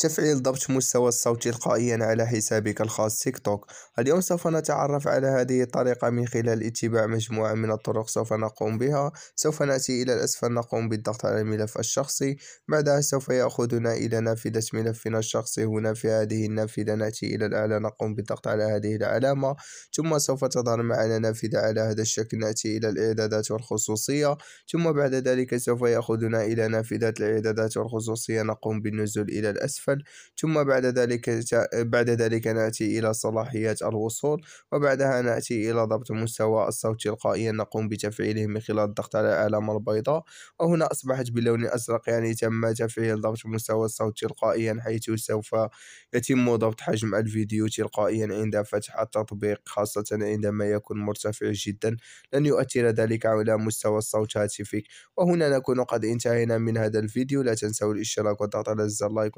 تفعيل ضبط مستوى الصوت تلقائيا على حسابك الخاص تيك توك اليوم سوف نتعرف على هذه الطريقة من خلال اتباع مجموعة من الطرق سوف نقوم بها سوف نأتي إلى الأسفل نقوم بالضغط على الملف الشخصي بعدها سوف يأخذنا إلى نافذة ملفنا الشخصي هنا في هذه النافذة نأتي إلى الأعلى نقوم بالضغط على هذه العلامة ثم سوف تظهر معنا نافذة على هذا الشكل نأتي إلى الإعدادات والخصوصية ثم بعد ذلك سوف يأخذنا إلى نافذة الإعدادات والخصوصية نقوم بالنزول إلى الأسفل ثم بعد ذلك بعد ذلك نأتي إلى صلاحيات الوصول وبعدها نأتي إلى ضبط مستوى الصوت تلقائيا نقوم بتفعيله من خلال الضغط على الآلام البيضاء وهنا أصبحت باللون الأزرق يعني تم تفعيل ضبط مستوى الصوت تلقائيا حيث سوف يتم ضبط حجم الفيديو تلقائيا عند فتح التطبيق خاصة عندما يكون مرتفع جدا لن يؤثر ذلك على مستوى الصوت هاتفك وهنا نكون قد انتهينا من هذا الفيديو لا تنسوا الاشتراك والضغط على زر لايك